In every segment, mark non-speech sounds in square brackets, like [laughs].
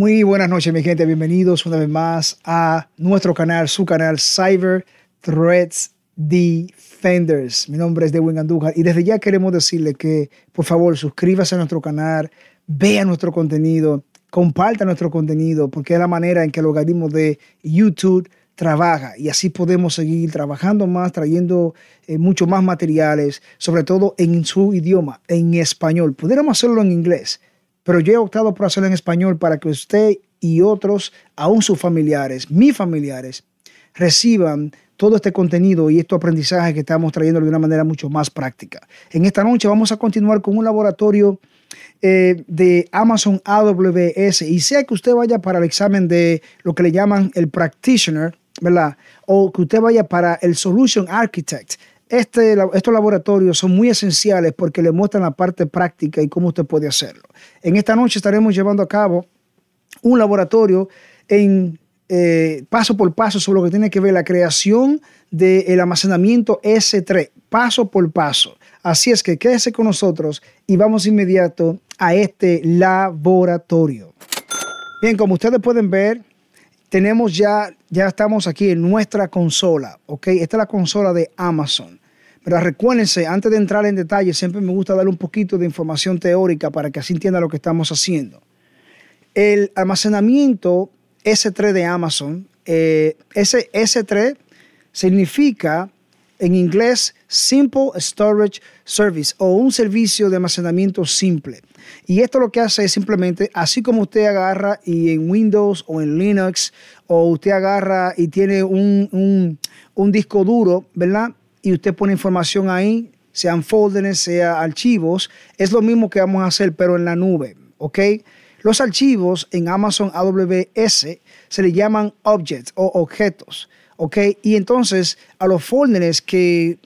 Muy buenas noches, mi gente. Bienvenidos una vez más a nuestro canal, su canal Cyber Threats Defenders. Mi nombre es Dewin Andújar y desde ya queremos decirle que, por favor, suscríbase a nuestro canal, vea nuestro contenido, comparta nuestro contenido, porque es la manera en que el organismo de YouTube trabaja y así podemos seguir trabajando más, trayendo eh, mucho más materiales, sobre todo en su idioma, en español. Pudiéramos hacerlo en inglés pero yo he optado por hacerlo en español para que usted y otros, aún sus familiares, mis familiares, reciban todo este contenido y este aprendizaje que estamos trayendo de una manera mucho más práctica. En esta noche vamos a continuar con un laboratorio eh, de Amazon AWS y sea que usted vaya para el examen de lo que le llaman el practitioner, ¿verdad? O que usted vaya para el solution architect, este estos laboratorios son muy esenciales porque le muestran la parte práctica y cómo usted puede hacerlo. En esta noche estaremos llevando a cabo un laboratorio en eh, paso por paso sobre lo que tiene que ver la creación del almacenamiento S3, paso por paso. Así es que quédese con nosotros y vamos inmediato a este laboratorio. Bien, como ustedes pueden ver, tenemos ya, ya estamos aquí en nuestra consola, ¿ok? Esta es la consola de Amazon. Pero recuérdense, antes de entrar en detalle, siempre me gusta dar un poquito de información teórica para que así entienda lo que estamos haciendo. El almacenamiento S3 de Amazon, eh, S3 significa en inglés Simple Storage Service o un servicio de almacenamiento simple. Y esto lo que hace es simplemente, así como usted agarra y en Windows o en Linux, o usted agarra y tiene un disco duro, ¿verdad? y usted pone información ahí, sean folders, sea archivos, es lo mismo que vamos a hacer, pero en la nube, ¿ok? Los archivos en Amazon AWS se le llaman objects o objetos, ¿ok? Y entonces a los folders que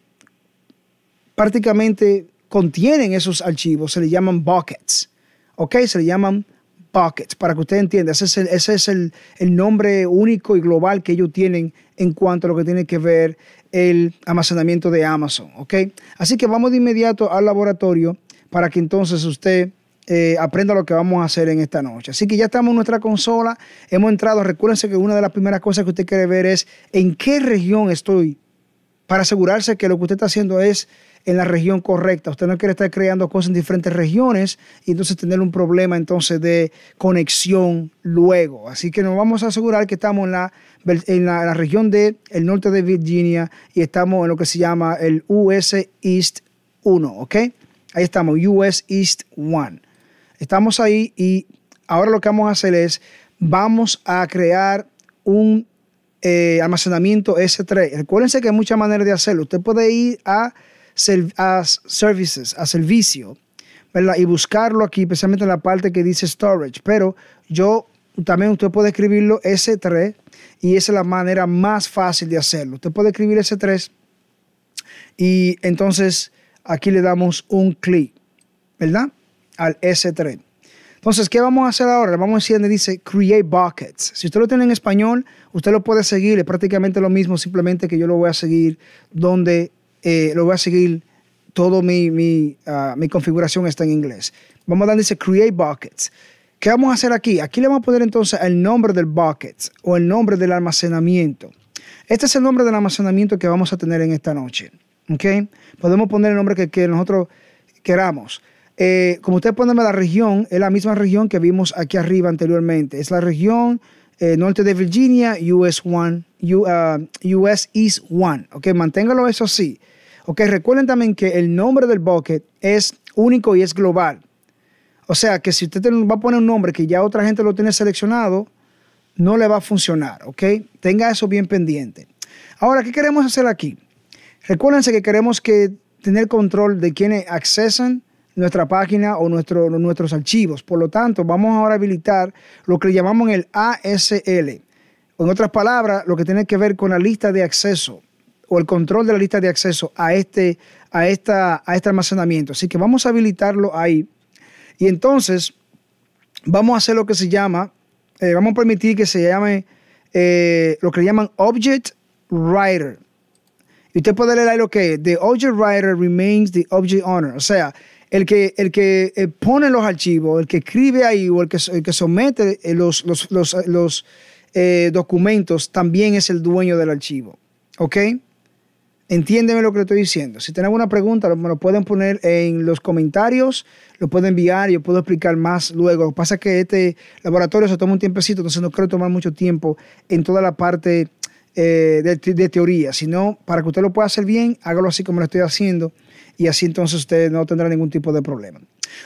prácticamente contienen esos archivos se le llaman buckets, ¿ok? Se le llaman Pockets, para que usted entienda. Ese es, el, ese es el, nombre único y global que ellos tienen en cuanto a lo que tiene que ver el almacenamiento de Amazon. ¿ok? Así que vamos de inmediato al laboratorio para que entonces usted eh, aprenda lo que vamos a hacer en esta noche. Así que ya estamos en nuestra consola, hemos entrado. Recuérdense que una de las primeras cosas que usted quiere ver es en qué región estoy para asegurarse que lo que usted está haciendo es en la región correcta. Usted no quiere estar creando cosas en diferentes regiones y entonces tener un problema entonces de conexión luego. Así que nos vamos a asegurar que estamos en la, región del el norte de Virginia y estamos en lo que se llama el US East 1, ¿ok? Ahí estamos, US East 1. Estamos ahí y ahora lo que vamos a hacer es, vamos a crear un eh, almacenamiento S3. Recuérdense que hay muchas maneras de hacerlo. Usted puede ir a, a services, a servicio, ¿verdad? Y buscarlo aquí, especialmente en la parte que dice storage. Pero yo también usted puede escribirlo S3 y esa es la manera más fácil de hacerlo. Usted puede escribir S3 y entonces aquí le damos un clic, ¿verdad? Al S3. Entonces, ¿qué vamos a hacer ahora? Vamos a decir donde dice Create Buckets. Si usted lo tiene en español, usted lo puede seguir. Es prácticamente lo mismo, simplemente que yo lo voy a seguir donde eh, lo voy a seguir. toda ah, mi, configuración está en inglés. Vamos a dar, dice Create Buckets. ¿Qué vamos a hacer aquí? Aquí le vamos a poner entonces el nombre del bucket o el nombre del almacenamiento. Este es el nombre del almacenamiento que vamos a tener en esta noche. ¿Ok? Podemos poner el nombre que nosotros queramos. Eh, como ustedes ponen la región es la misma región que vimos aquí arriba anteriormente. Es la región eh, norte de Virginia, US, one, US uh, East one Ok, manténgalo eso así. Ok, recuerden también que el nombre del bucket es único y es global. O sea que si usted va a poner un nombre que ya otra gente lo tiene seleccionado, no le va a funcionar, ¿ok? Tenga eso bien pendiente. Ahora, ¿qué queremos hacer aquí? Recuérdense que queremos que tener control de quienes accesan nuestra página o nuestro, nuestros archivos. Por lo tanto, vamos ahora a habilitar lo que llamamos el ASL. En otras palabras, lo que tiene que ver con la lista de acceso o el control de la lista de acceso a este, a esta, a este almacenamiento. Así que vamos a habilitarlo ahí. Y entonces vamos a hacer lo que se llama, eh, vamos a permitir que se llame eh, lo que llaman Object Writer. Y usted puede leer ahí lo que es. The Object Writer remains the Object Owner. O sea, el que, el que eh, pone los archivos, el que escribe ahí o el que, que somete eh, los, los, eh, documentos también es el dueño del archivo. ¿Ok? Entiéndeme lo que le estoy diciendo. Si tienen alguna pregunta, me lo pueden poner en los comentarios, lo pueden enviar, yo puedo explicar más luego. Lo que pasa es que este laboratorio se toma un tiempecito, entonces no quiero tomar mucho tiempo en toda la parte de, de, teoría, sino para que usted lo pueda hacer bien, hágalo así como lo estoy haciendo y así entonces ustedes no tendrán ningún tipo de problema.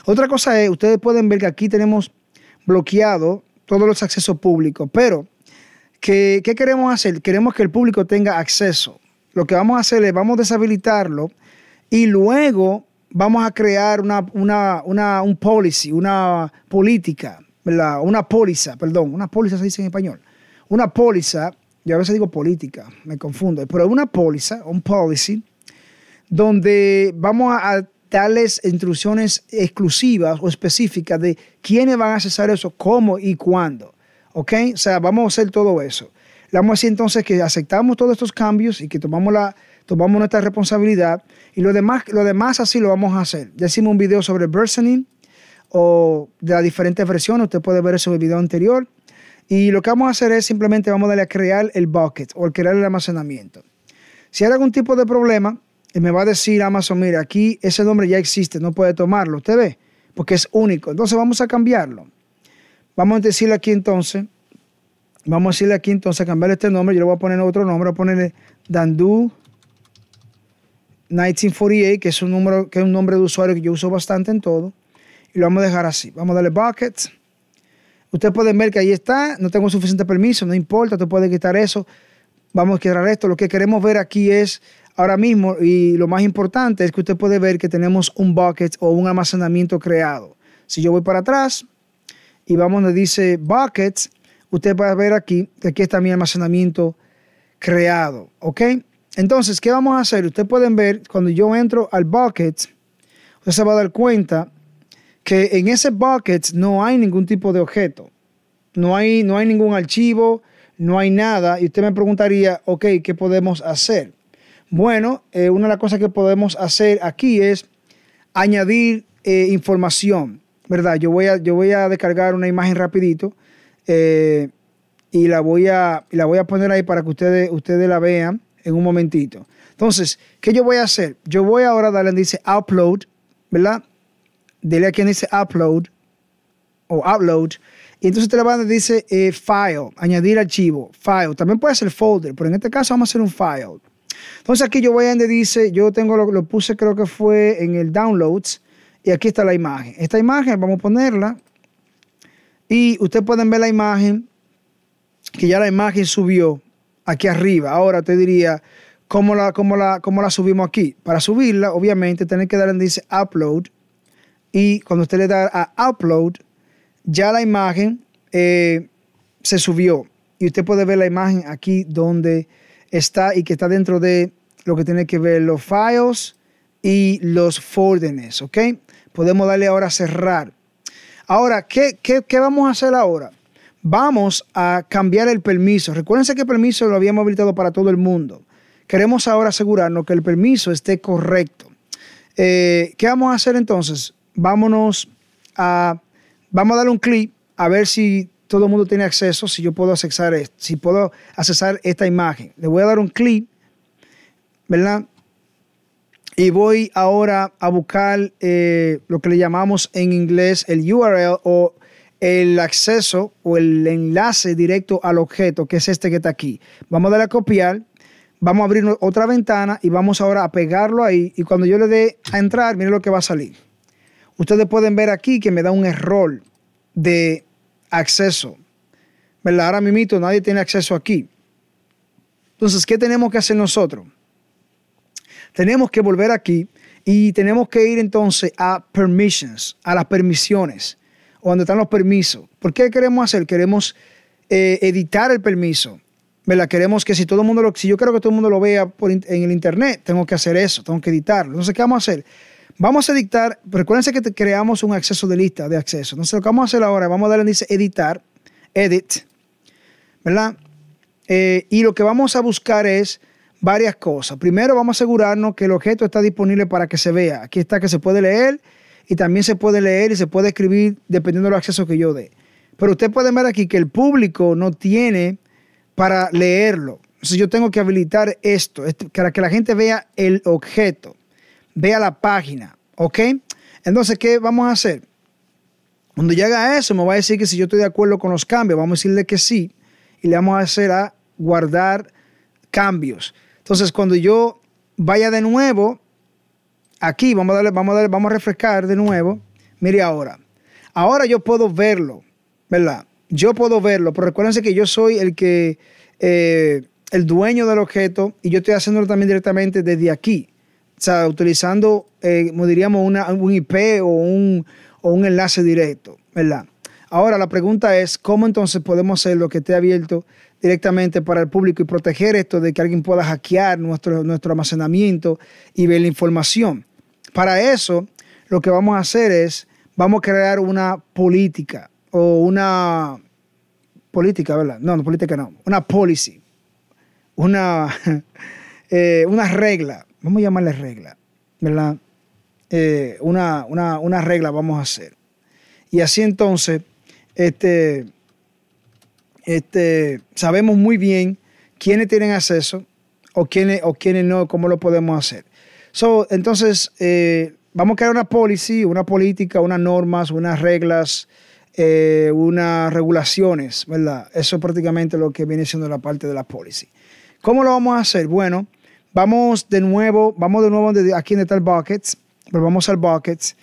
Otra cosa es, ustedes pueden ver que aquí tenemos bloqueado todos los accesos públicos, pero ¿qué, ¿qué, queremos hacer? Queremos que el público tenga acceso. Lo que vamos a hacer es, vamos a deshabilitarlo y luego vamos a crear una, una un policy, una política, una póliza, perdón, una póliza se dice en español, una póliza, yo a veces digo política, me confundo, pero una póliza, un policy, donde vamos a darles instrucciones exclusivas o específicas de quiénes van a hacer eso, cómo y cuándo. ¿Ok? O sea, vamos a hacer todo eso. Le vamos a decir entonces que aceptamos todos estos cambios y que tomamos, la, tomamos nuestra responsabilidad y lo demás, lo demás así lo vamos a hacer. Ya hicimos un video sobre bursening o de las diferentes versiones, usted puede ver eso en el video anterior. Y lo que vamos a hacer es simplemente vamos a darle a crear el bucket o crear el almacenamiento. Si hay algún tipo de problema, y me va a decir Amazon, mira, aquí ese nombre ya existe, no puede tomarlo, usted ve, porque es único. Entonces vamos a cambiarlo. Vamos a decirle aquí entonces, vamos a decirle aquí entonces, cambiarle este nombre, yo le voy a poner otro nombre, voy a ponerle Dandu 1948, que es un número, que es un nombre de usuario que yo uso bastante en todo. Y lo vamos a dejar así. Vamos a darle buckets. Ustedes pueden ver que ahí está. No tengo suficiente permiso, no importa, tú puede quitar eso. Vamos a quitar esto. Lo que queremos ver aquí es ahora mismo y lo más importante es que usted puede ver que tenemos un bucket o un almacenamiento creado. Si yo voy para atrás y vamos donde dice buckets, usted va a ver aquí que aquí está mi almacenamiento creado, ¿ok? Entonces, ¿qué vamos a hacer? Usted pueden ver cuando yo entro al bucket, usted se va a dar cuenta que en ese bucket no hay ningún tipo de objeto. No hay, no hay ningún archivo, no hay nada. Y usted me preguntaría, ok, ¿qué podemos hacer? Bueno, eh, una de las cosas que podemos hacer aquí es añadir eh, información, ¿verdad? Yo voy, a, yo voy a descargar una imagen rapidito eh, y la voy, a, la voy a poner ahí para que ustedes, la vean en un momentito. Entonces, ¿qué yo voy a hacer? Yo voy ahora a darle dice upload, ¿verdad? Dele aquí quien dice upload o upload. Y entonces te la a dice file, añadir archivo, file. También puede ser folder, pero en este caso vamos a hacer un file. Entonces aquí yo voy a donde dice, yo tengo lo, lo puse creo que fue en el Downloads y aquí está la imagen. Esta imagen vamos a ponerla y ustedes pueden ver la imagen que ya la imagen subió aquí arriba. Ahora te diría cómo la, cómo la, cómo la subimos aquí. Para subirla, obviamente, tiene que dar en dice Upload. Y cuando usted le da a Upload, ya la imagen eh, se subió. Y usted puede ver la imagen aquí donde está y que está dentro de lo que tiene que ver los files y los folders, ¿ok? Podemos darle ahora a cerrar. Ahora, ¿qué, qué, vamos a hacer ahora? Vamos a cambiar el permiso. Recuérdense que el permiso lo habíamos habilitado para todo el mundo. Queremos ahora asegurarnos que el permiso esté correcto. Eh, ¿Qué vamos a hacer entonces? Vámonos a... Vamos a darle un clic a ver si todo el mundo tiene acceso si yo puedo accesar, si puedo esta imagen. Le voy a dar un clic, ¿verdad? Y voy ahora a buscar eh, lo que le llamamos en inglés el URL o el acceso o el enlace directo al objeto, que es este que está aquí. Vamos a darle a copiar, vamos a abrir otra ventana y vamos ahora a pegarlo ahí. Y cuando yo le dé a entrar, miren lo que va a salir. Ustedes pueden ver aquí que me da un error de acceso. ¿Verdad? Ahora mismo nadie tiene acceso aquí. Entonces, ¿qué tenemos que hacer nosotros? Tenemos que volver aquí y tenemos que ir entonces a permissions, a las permisiones, o donde están los permisos. ¿Por qué queremos hacer? Queremos eh, editar el permiso. ¿verdad? Queremos que si todo el mundo lo, si yo quiero que todo el mundo lo vea en el internet, tengo que hacer eso, tengo que editarlo. Entonces, ¿qué vamos a hacer? Vamos a dictar, recuérdense que creamos un acceso de lista de acceso. Entonces lo que vamos a hacer ahora, vamos a darle dice editar, edit, ¿verdad? Eh, y lo que vamos a buscar es varias cosas. Primero vamos a asegurarnos que el objeto está disponible para que se vea. Aquí está que se puede leer y también se puede leer y se puede escribir dependiendo del acceso que yo dé. Pero usted puede ver aquí que el público no tiene para leerlo. Entonces yo tengo que habilitar esto este, para que la gente vea el objeto vea la página, ¿ok? Entonces, ¿qué vamos a hacer? Cuando llega a eso, me va a decir que si yo estoy de acuerdo con los cambios, vamos a decirle que sí y le vamos a hacer a guardar cambios. Entonces, cuando yo vaya de nuevo, aquí vamos a darle, vamos a darle, vamos a refrescar de nuevo. Mire ahora. Ahora yo puedo verlo, ¿verdad? Yo puedo verlo, pero recuérdense que yo soy el que, eh, el dueño del objeto y yo estoy haciéndolo también directamente desde aquí o sea, utilizando, eh, como diríamos, un IP o un, o un enlace directo, ¿verdad? Ahora la pregunta es, ¿cómo entonces podemos hacer lo que esté abierto directamente para el público y proteger esto de que alguien pueda hackear nuestro, nuestro almacenamiento y ver la información? Para eso, lo que vamos a hacer es, vamos a crear una política o una política, ¿verdad? No, no política no, una policy, una, [laughs] eh, una regla vamos a llamarle regla, ¿verdad? Eh, una, regla vamos a hacer. Y así entonces, este, este, sabemos muy bien quiénes tienen acceso o quiénes, o no, cómo lo podemos hacer. entonces, eh, vamos a crear una policy, una política, unas normas, unas reglas, eh, unas regulaciones, ¿verdad? Eso es prácticamente lo que viene siendo la parte de la policy. ¿Cómo lo vamos a hacer? Bueno, Vamos de nuevo, vamos de nuevo aquí en el buckets, volvamos al buckets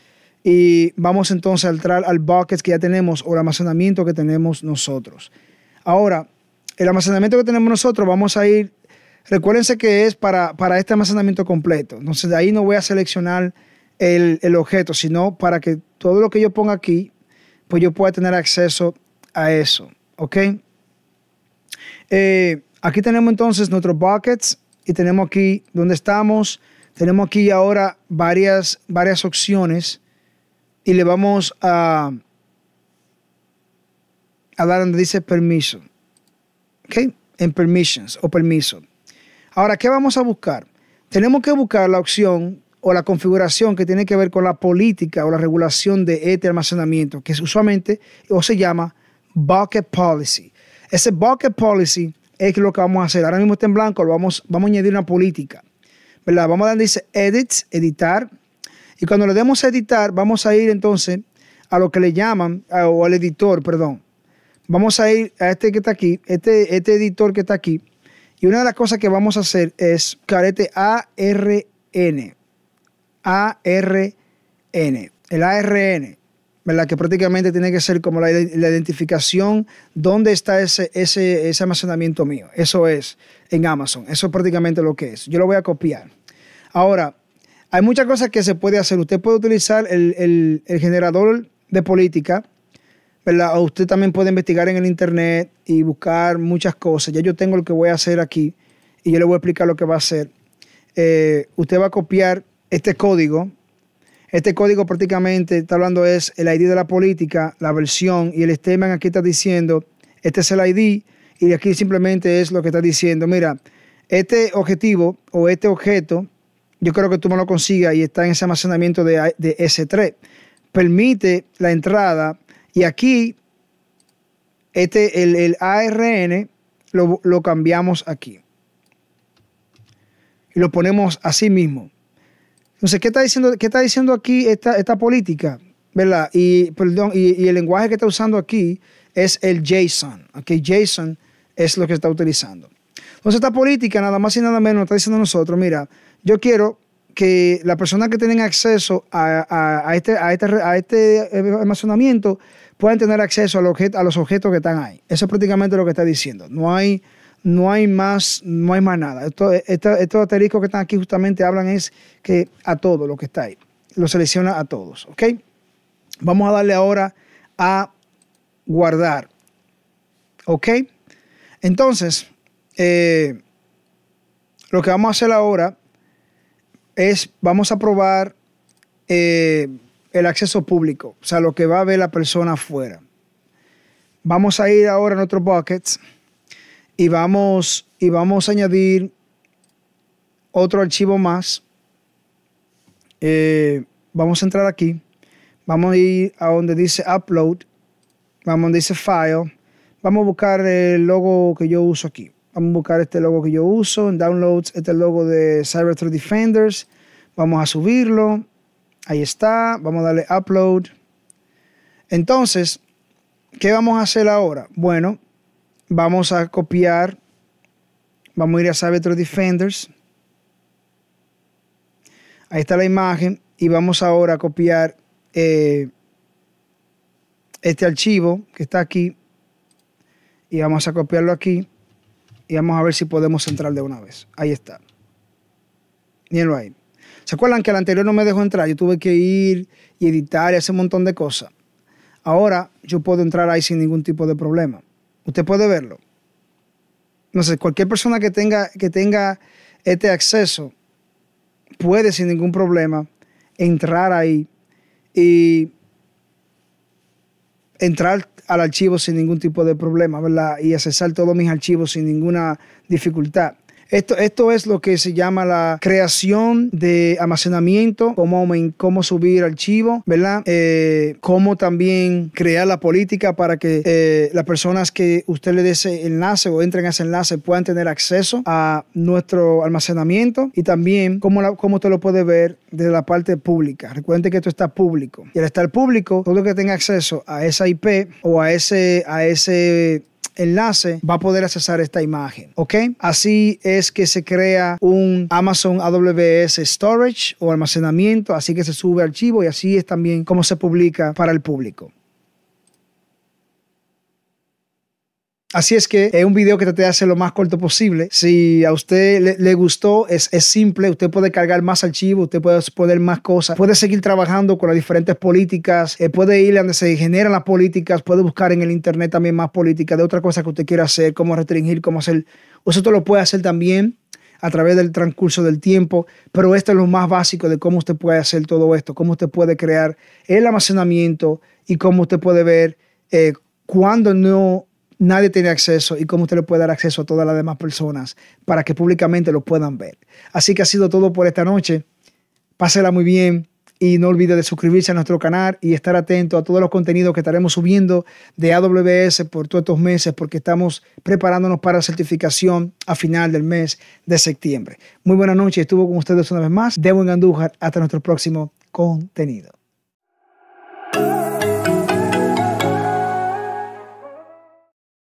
y vamos entonces a entrar al buckets que ya tenemos o el almacenamiento que tenemos nosotros. Ahora, el almacenamiento que tenemos nosotros, vamos a ir, recuérdense que es para, este almacenamiento completo. Entonces de ahí no voy a seleccionar el, objeto, sino para que todo lo que yo ponga aquí, pues yo pueda tener acceso a eso. ¿Ok? Eh, aquí tenemos entonces nuestros buckets y tenemos aquí donde estamos, tenemos aquí ahora varias, varias opciones y le vamos a, a dar donde dice permiso. ¿Ok? En permissions o permiso. Ahora, ¿qué vamos a buscar? Tenemos que buscar la opción o la configuración que tiene que ver con la política o la regulación de este almacenamiento, que es usualmente o se llama Bucket Policy. Ese Bucket Policy es lo que vamos a hacer. Ahora mismo está en blanco, lo vamos, vamos a añadir una política. ¿verdad? Vamos a darle dice edit, editar. Y cuando le demos a editar, vamos a ir entonces a lo que le llaman, o al editor, perdón. Vamos a ir a este que está aquí, este, este editor que está aquí. Y una de las cosas que vamos a hacer es carete ARN. ARN. El ARN que prácticamente tiene que ser como la, identificación, dónde está ese, ese, almacenamiento mío. Eso es en Amazon, eso es prácticamente lo que es. Yo lo voy a copiar. Ahora, hay muchas cosas que se puede hacer. Usted puede utilizar el, generador de política, ¿verdad? O usted también puede investigar en el Internet y buscar muchas cosas. Ya yo tengo lo que voy a hacer aquí y yo le voy a explicar lo que va a hacer. Eh, usted va a copiar este código este código prácticamente está hablando es el ID de la política, la versión y el statement aquí está diciendo, este es el ID y aquí simplemente es lo que está diciendo, mira, este objetivo o este objeto, yo creo que tú me lo consigas y está en ese almacenamiento de, S3. Permite la entrada y aquí este, el, ARN lo, cambiamos aquí. Y lo ponemos así mismo. Entonces, ¿qué está diciendo, qué está diciendo aquí esta, política? ¿Verdad? Y, perdón, y, el lenguaje que está usando aquí es el JSON. okay? JSON es lo que está utilizando. Entonces, esta política, nada más y nada menos, está diciendo a nosotros, mira, yo quiero que las personas que tienen acceso a, este, a, este, a este almacenamiento puedan tener acceso a los, a los objetos que están ahí. Eso es prácticamente lo que está diciendo. No hay no hay más, no hay más nada. Esto, estos asteriscos que están aquí justamente hablan es que a todo lo que está ahí, lo selecciona a todos, ¿ok? Vamos a darle ahora a guardar, ¿ok? Entonces, eh, lo que vamos a hacer ahora es, vamos a probar eh, el acceso público, o sea, lo que va a ver la persona afuera. Vamos a ir ahora a nuestros buckets y vamos, y vamos a añadir otro archivo más. Eh, vamos a entrar aquí. Vamos a ir a donde dice Upload. Vamos a donde dice File. Vamos a buscar el logo que yo uso aquí. Vamos a buscar este logo que yo uso. En Downloads, este logo de Cyber Threat Defenders. Vamos a subirlo. Ahí está. Vamos a darle Upload. Entonces, ¿qué vamos a hacer ahora? Bueno, Vamos a copiar. Vamos a ir a Savetro Defenders. Ahí está la imagen. Y vamos ahora a copiar eh, este archivo que está aquí. Y vamos a copiarlo aquí. Y vamos a ver si podemos entrar de una vez. Ahí está. Mírenlo ahí. ¿Se acuerdan que el anterior no me dejó entrar? Yo tuve que ir y editar y hacer un montón de cosas. Ahora yo puedo entrar ahí sin ningún tipo de problema. Usted puede verlo. No sé, cualquier persona que tenga, que tenga este acceso puede sin ningún problema entrar ahí y entrar al archivo sin ningún tipo de problema, ¿verdad? Y accesar todos mis archivos sin ninguna dificultad. Esto, es lo que se llama la creación de almacenamiento, cómo, cómo subir archivo, ¿verdad? Eh, cómo también crear la política para que eh, las personas que usted le dé ese enlace o entren a ese enlace puedan tener acceso a nuestro almacenamiento y también cómo, cómo usted lo puede ver desde la parte pública. Recuerden que esto está público. Y al estar público, todo lo que tenga acceso a esa IP o a ese, a ese enlace va a poder accesar esta imagen, ¿ok? Así es que se crea un Amazon AWS Storage o almacenamiento, así que se sube archivo y así es también cómo se publica para el público. Así es que es eh, un video que te de hacer lo más corto posible. Si a usted le, gustó, es, simple. Usted puede cargar más archivos, usted puede poner más cosas, puede seguir trabajando con las diferentes políticas, eh, puede ir a donde se generan las políticas, puede buscar en el internet también más políticas de otra cosa que usted quiera hacer, cómo restringir, cómo hacer. Usted lo puede hacer también a través del transcurso del tiempo, pero esto es lo más básico de cómo usted puede hacer todo esto, cómo usted puede crear el almacenamiento y cómo usted puede ver cuando eh, cuándo no nadie tiene acceso y cómo usted le puede dar acceso a todas las demás personas para que públicamente lo puedan ver. Así que ha sido todo por esta noche. Pásela muy bien y no olvide de suscribirse a nuestro canal y estar atento a todos los contenidos que estaremos subiendo de AWS por todos estos meses porque estamos preparándonos para la certificación a final del mes de septiembre. Muy buenas noches, estuvo con ustedes una vez más. Debo en Andújar, hasta nuestro próximo contenido.